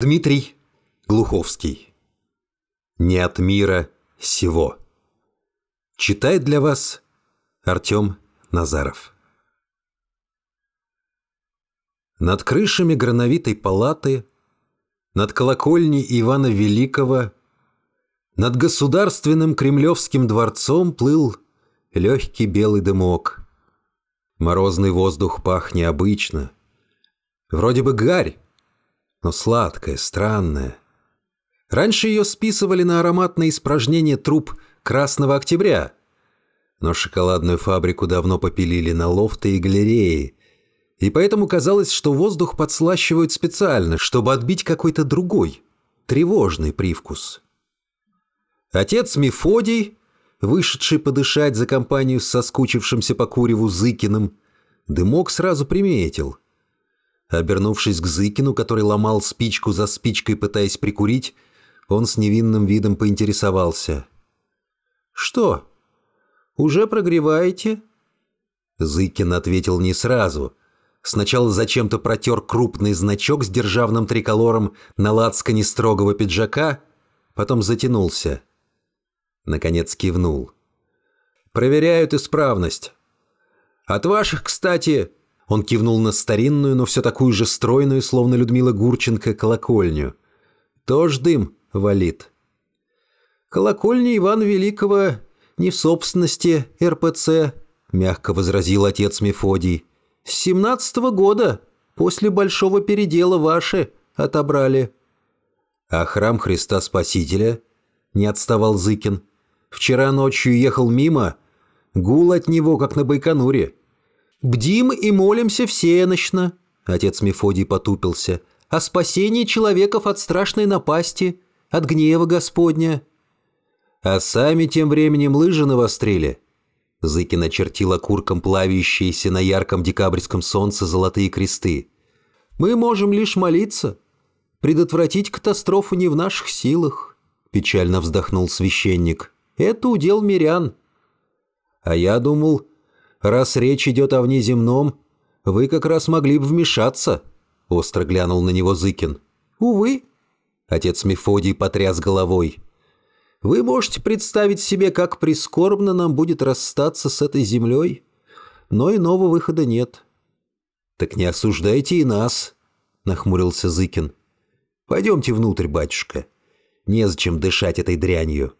Дмитрий Глуховский. «Не от мира сего». Читает для вас Артем Назаров. Над крышами грановитой палаты, над колокольней Ивана Великого, над государственным кремлевским дворцом плыл легкий белый дымок. Морозный воздух пах необычно. Вроде бы гарь, но сладкое, странное. Раньше ее списывали на ароматное испражнение труб «Красного октября», но шоколадную фабрику давно попилили на лофты и галереи, и поэтому казалось, что воздух подслащивают специально, чтобы отбить какой-то другой, тревожный привкус. Отец Мефодий, вышедший подышать за компанию с соскучившимся по куреву Зыкиным, дымок сразу приметил – Обернувшись к Зыкину, который ломал спичку за спичкой, пытаясь прикурить, он с невинным видом поинтересовался. «Что? Уже прогреваете?» Зыкин ответил не сразу. Сначала зачем-то протер крупный значок с державным триколором на лацкане строгого пиджака, потом затянулся. Наконец кивнул. «Проверяют исправность. От ваших, кстати, он кивнул на старинную, но все такую же стройную, словно Людмила Гурченко, колокольню. «Тож дым валит». «Колокольня Ивана Великого не в собственности РПЦ», — мягко возразил отец Мефодий. «С семнадцатого года, после большого передела ваши, отобрали». «А храм Христа Спасителя?» — не отставал Зыкин. «Вчера ночью ехал мимо. Гул от него, как на Байконуре. Бдим и молимся всеночно, — отец Мефодий потупился, — о спасении человеков от страшной напасти, от гнева Господня. А сами тем временем лыжи навострили. Зыкин очертил окурком плавящиеся на ярком декабрьском солнце золотые кресты. «Мы можем лишь молиться. Предотвратить катастрофу не в наших силах», — печально вздохнул священник. «Это удел мирян». «А я думал, раз речь идет о внеземном, вы как раз могли бы вмешаться», — остро глянул на него Зыкин. «Увы», — отец Мефодий потряс головой. «Вы можете представить себе, как прискорбно нам будет расстаться с этой землей, но иного выхода нет». «Так не осуждайте и нас», — нахмурился Зыкин. «Пойдемте внутрь, батюшка. Незачем дышать этой дрянью».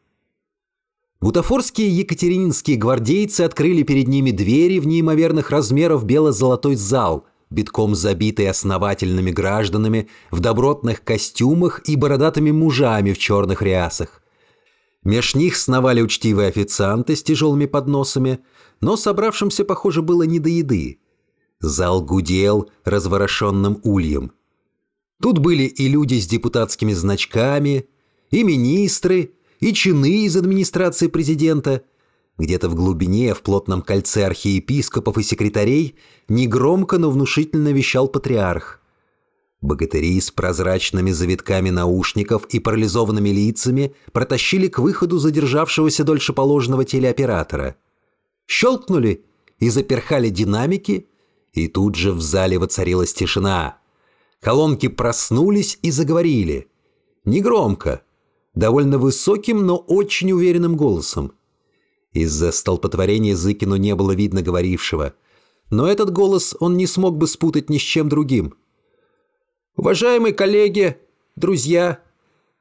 Бутафорские екатерининские гвардейцы открыли перед ними двери в неимоверных размеров бело-золотой зал, битком забитый основательными гражданами в добротных костюмах и бородатыми мужами в черных рясах. Меж них сновали учтивые официанты с тяжелыми подносами, но собравшимся, похоже, было не до еды. Зал гудел разворошенным ульем. Тут были и люди с депутатскими значками, и министры, и чины из администрации президента. Где-то в глубине, в плотном кольце архиепископов и секретарей, негромко, но внушительно вещал патриарх. Богатыри с прозрачными завитками наушников и парализованными лицами протащили к выходу задержавшегося дольше положенного телеоператора. Щелкнули и заперхали динамики, и тут же в зале воцарилась тишина. Колонки проснулись и заговорили. Негромко, довольно высоким, но очень уверенным голосом. Из-за столпотворения Зыкину не было видно говорившего, но этот голос он не смог бы спутать ни с чем другим. «Уважаемые коллеги, друзья,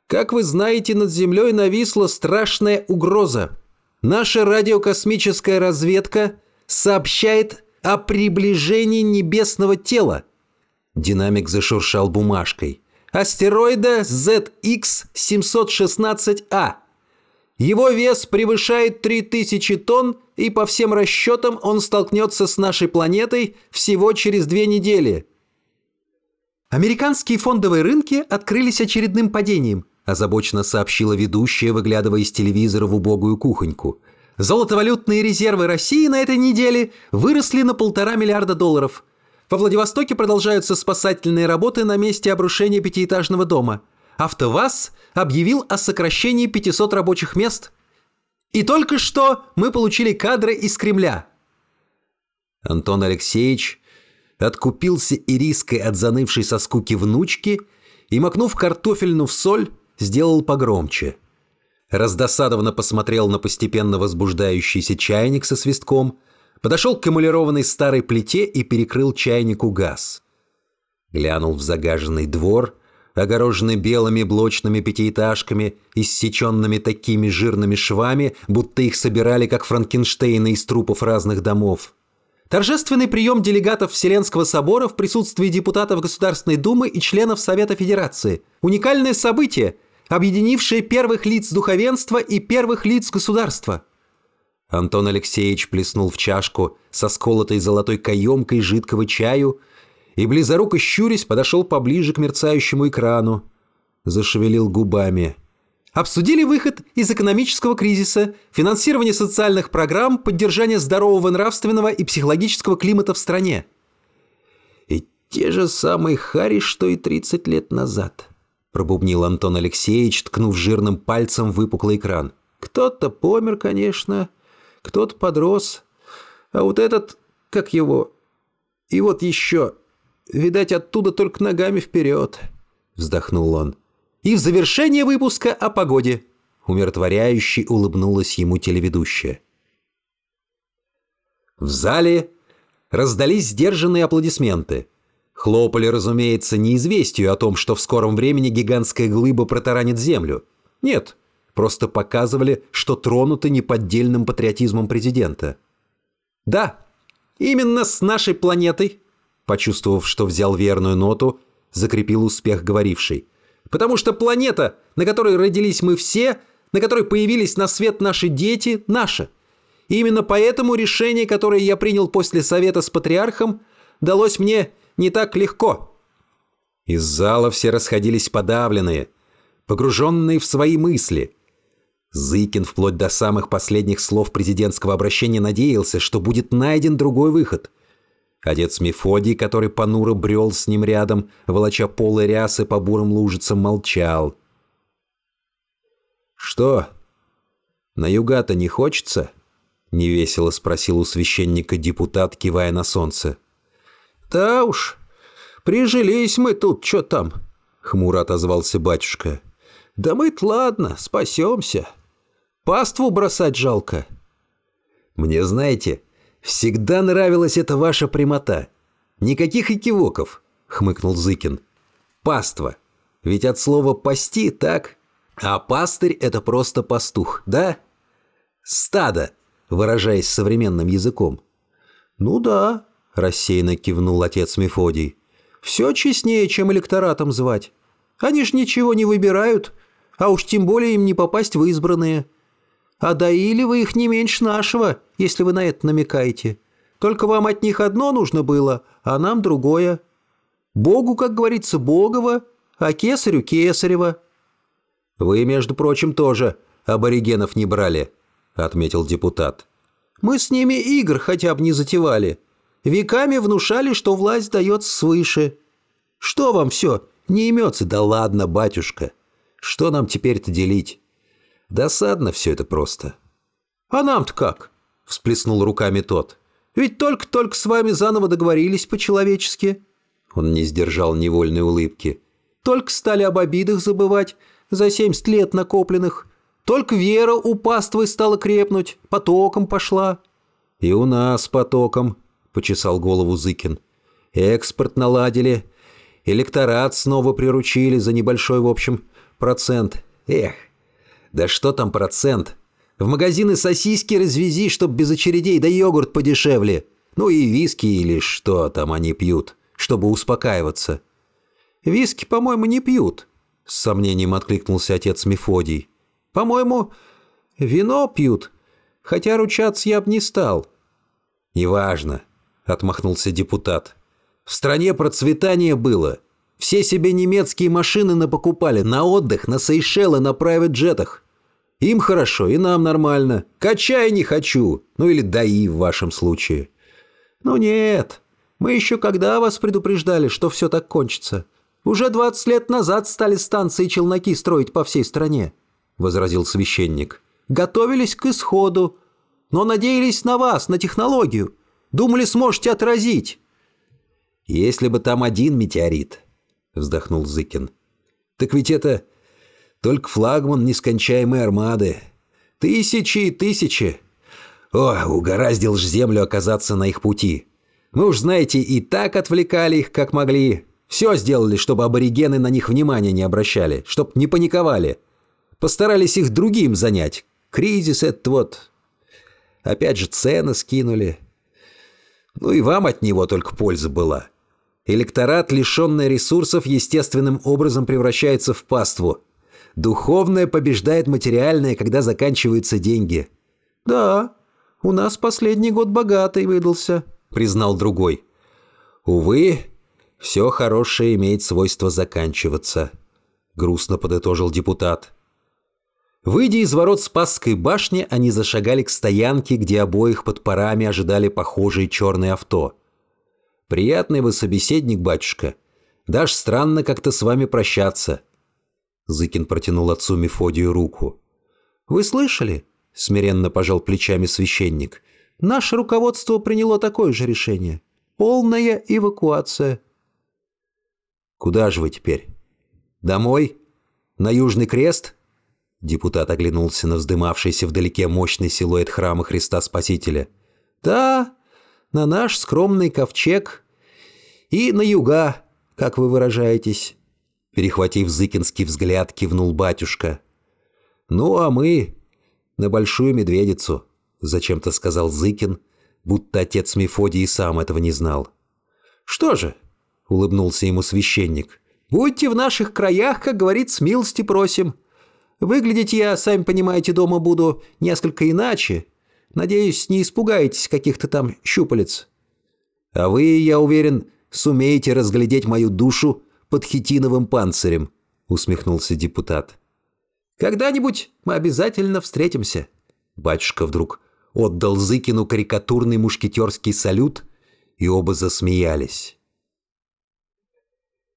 как вы знаете, над землей нависла страшная угроза. Наша радиокосмическая разведка сообщает о приближении небесного тела». Динамик зашуршал бумажкой – астероида zx 716 a Его вес превышает 3000 тонн, и по всем расчетам он столкнется с нашей планетой всего через две недели. Американские фондовые рынки открылись очередным падением, озабоченно сообщила ведущая, выглядывая из телевизора в убогую кухоньку. Золотовалютные резервы России на этой неделе выросли на полтора миллиарда долларов – во Владивостоке продолжаются спасательные работы на месте обрушения пятиэтажного дома. АвтоВАЗ объявил о сокращении 500 рабочих мест. И только что мы получили кадры из Кремля. Антон Алексеевич откупился ириской от занывшей со скуки внучки и, макнув картофельну в соль, сделал погромче. Раздосадованно посмотрел на постепенно возбуждающийся чайник со свистком – подошел к эмалированной старой плите и перекрыл чайнику газ. Глянул в загаженный двор, огороженный белыми блочными пятиэтажками, иссеченными такими жирными швами, будто их собирали как Франкенштейна из трупов разных домов. Торжественный прием делегатов Вселенского собора в присутствии депутатов Государственной Думы и членов Совета Федерации. Уникальное событие, объединившее первых лиц духовенства и первых лиц государства – Антон Алексеевич плеснул в чашку со сколотой золотой каемкой жидкого чаю и, близоруко щурясь, подошел поближе к мерцающему экрану. Зашевелил губами. Обсудили выход из экономического кризиса, финансирование социальных программ, поддержание здорового нравственного и психологического климата в стране. И те же самые хари, что и 30 лет назад, пробубнил Антон Алексеевич, ткнув жирным пальцем выпуклый экран. Кто-то помер, конечно, кто-то подрос. А вот этот, как его... И вот еще. Видать, оттуда только ногами вперед. Вздохнул он. И в завершение выпуска о погоде. Умиротворяюще улыбнулась ему телеведущая. В зале раздались сдержанные аплодисменты. Хлопали, разумеется, неизвестию о том, что в скором времени гигантская глыба протаранит землю. Нет, просто показывали, что тронуты неподдельным патриотизмом президента. «Да, именно с нашей планетой», почувствовав, что взял верную ноту, закрепил успех говоривший. «Потому что планета, на которой родились мы все, на которой появились на свет наши дети, наша. И именно поэтому решение, которое я принял после совета с патриархом, далось мне не так легко». Из зала все расходились подавленные, погруженные в свои мысли – Зыкин вплоть до самых последних слов президентского обращения надеялся, что будет найден другой выход. Отец Мефодий, который понуро брел с ним рядом, волоча полы рясы по бурым лужицам, молчал. «Что, на юга-то не хочется?» — невесело спросил у священника депутат, кивая на солнце. «Да уж, прижились мы тут, что там?» — хмуро отозвался батюшка. «Да мы-то ладно, спасемся». Паству бросать жалко. Мне, знаете, всегда нравилась эта ваша прямота. Никаких икивоков, хмыкнул Зыкин. Паства. Ведь от слова «пасти» так. А пастырь – это просто пастух, да? Стадо, выражаясь современным языком. Ну да, рассеянно кивнул отец Мефодий. Все честнее, чем электоратом звать. Они ж ничего не выбирают, а уж тем более им не попасть в избранные. А доили вы их не меньше нашего, если вы на это намекаете. Только вам от них одно нужно было, а нам другое. Богу, как говорится, богово, а кесарю кесарево». «Вы, между прочим, тоже аборигенов не брали», — отметил депутат. «Мы с ними игр хотя бы не затевали. Веками внушали, что власть дается свыше. Что вам все, не имется? Да ладно, батюшка. Что нам теперь-то делить?» Досадно все это просто. «А нам-то как?» – всплеснул руками тот. «Ведь только-только с вами заново договорились по-человечески». Он не сдержал невольной улыбки. «Только стали об обидах забывать, за семьдесят лет накопленных. Только вера у паствы стала крепнуть, потоком пошла». «И у нас потоком», – почесал голову Зыкин. «Экспорт наладили, электорат снова приручили за небольшой, в общем, процент. Эх, да что там процент? В магазины сосиски развези, чтоб без очередей, да йогурт подешевле. Ну и виски или что там они пьют, чтобы успокаиваться. Виски, по-моему, не пьют, с сомнением откликнулся отец Мефодий. По-моему, вино пьют, хотя ручаться я б не стал. Неважно, отмахнулся депутат. В стране процветание было. Все себе немецкие машины напокупали, на отдых, на Сейшелы, на прайвет-джетах. Им хорошо, и нам нормально. Качай не хочу. Ну или даи в вашем случае. Ну нет. Мы еще когда вас предупреждали, что все так кончится? Уже 20 лет назад стали станции и челноки строить по всей стране, — возразил священник. Готовились к исходу. Но надеялись на вас, на технологию. Думали, сможете отразить. Если бы там один метеорит, — вздохнул Зыкин. Так ведь это только флагман нескончаемой армады. Тысячи и тысячи. О, угораздил ж землю оказаться на их пути. Мы уж, знаете, и так отвлекали их, как могли. Все сделали, чтобы аборигены на них внимания не обращали, чтоб не паниковали. Постарались их другим занять. Кризис этот вот. Опять же цены скинули. Ну и вам от него только польза была. Электорат, лишенный ресурсов, естественным образом превращается в паству. Духовное побеждает материальное, когда заканчиваются деньги». «Да, у нас последний год богатый выдался», — признал другой. «Увы, все хорошее имеет свойство заканчиваться», — грустно подытожил депутат. Выйдя из ворот Спасской башни, они зашагали к стоянке, где обоих под парами ожидали похожие черные авто. «Приятный вы собеседник, батюшка. Даже странно как-то с вами прощаться. Зыкин протянул отцу Мефодию руку. «Вы слышали?» – смиренно пожал плечами священник. «Наше руководство приняло такое же решение. Полная эвакуация». «Куда же вы теперь? Домой? На Южный Крест?» Депутат оглянулся на вздымавшийся вдалеке мощный силуэт храма Христа Спасителя. «Да, на наш скромный ковчег и на юга, как вы выражаетесь» перехватив зыкинский взгляд, кивнул батюшка. «Ну, а мы на Большую Медведицу», — зачем-то сказал Зыкин, будто отец Мефодий и сам этого не знал. «Что же?» — улыбнулся ему священник. «Будьте в наших краях, как говорит, с милости просим. Выглядеть я, сами понимаете, дома буду несколько иначе. Надеюсь, не испугаетесь каких-то там щупалец». «А вы, я уверен, сумеете разглядеть мою душу под хитиновым панцирем», — усмехнулся депутат. «Когда-нибудь мы обязательно встретимся». Батюшка вдруг отдал Зыкину карикатурный мушкетерский салют, и оба засмеялись.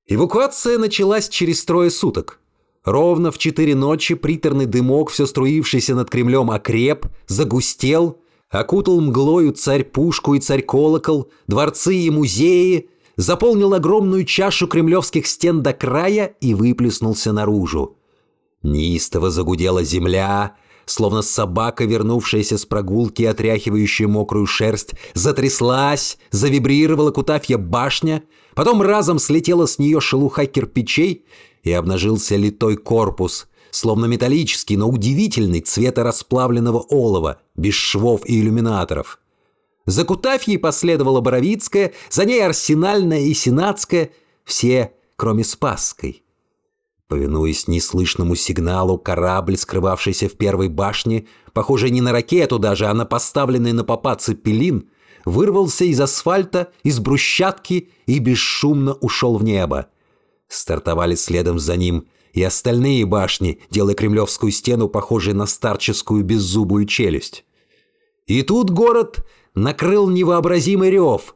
Эвакуация началась через трое суток. Ровно в четыре ночи приторный дымок, все струившийся над Кремлем, окреп, загустел, окутал мглою царь-пушку и царь-колокол, дворцы и музеи, заполнил огромную чашу кремлевских стен до края и выплеснулся наружу. Неистово загудела земля, словно собака, вернувшаяся с прогулки, отряхивающая мокрую шерсть, затряслась, завибрировала кутафья башня, потом разом слетела с нее шелуха кирпичей и обнажился литой корпус, словно металлический, но удивительный, цвета расплавленного олова, без швов и иллюминаторов. За Кутафьей последовала Боровицкая, за ней Арсенальная и Сенатская, все, кроме Спасской. Повинуясь неслышному сигналу, корабль, скрывавшийся в первой башне, похожий не на ракету даже, а на поставленный на попа цепелин, вырвался из асфальта, из брусчатки и бесшумно ушел в небо. Стартовали следом за ним и остальные башни, делая кремлевскую стену похожей на старческую беззубую челюсть. И тут город накрыл невообразимый рев.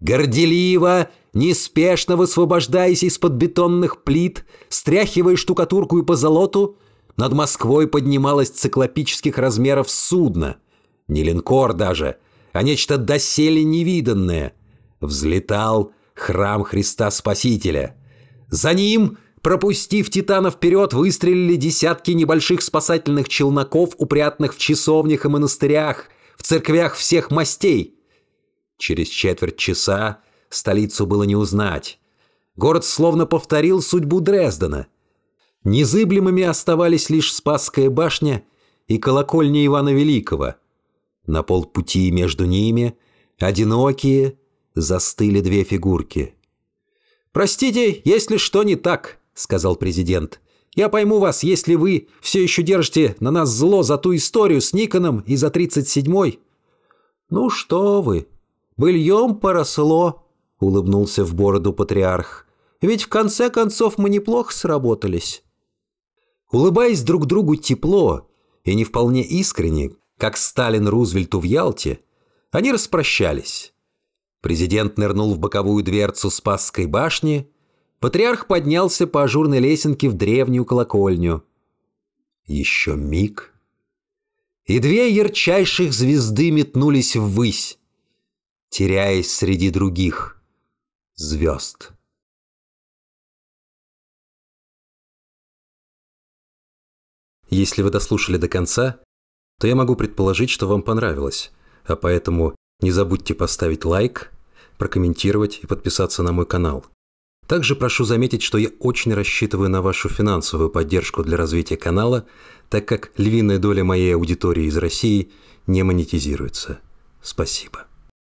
Горделиво, неспешно высвобождаясь из-под бетонных плит, стряхивая штукатурку и позолоту, над Москвой поднималось циклопических размеров судно. Не линкор даже, а нечто доселе невиданное. Взлетал храм Христа Спасителя. За ним... Пропустив Титана вперед, выстрелили десятки небольших спасательных челноков, упрятанных в часовнях и монастырях, в церквях всех мастей. Через четверть часа столицу было не узнать. Город словно повторил судьбу Дрездена. Незыблемыми оставались лишь Спасская башня и колокольня Ивана Великого. На полпути между ними, одинокие, застыли две фигурки. «Простите, если что не так», — сказал президент. — я пойму вас, если вы все еще держите на нас зло за ту историю с Никоном и за 37-й». «Ну что вы, быльем поросло», — улыбнулся в бороду патриарх. «Ведь в конце концов мы неплохо сработались». Улыбаясь друг другу тепло и не вполне искренне, как Сталин Рузвельту в Ялте, они распрощались. Президент нырнул в боковую дверцу Спасской башни — Патриарх поднялся по ажурной лесенке в древнюю колокольню. Еще миг. И две ярчайших звезды метнулись ввысь, теряясь среди других звезд. Если вы дослушали до конца, то я могу предположить, что вам понравилось, а поэтому не забудьте поставить лайк, прокомментировать и подписаться на мой канал – также прошу заметить, что я очень рассчитываю на вашу финансовую поддержку для развития канала, так как львиная доля моей аудитории из России не монетизируется. Спасибо.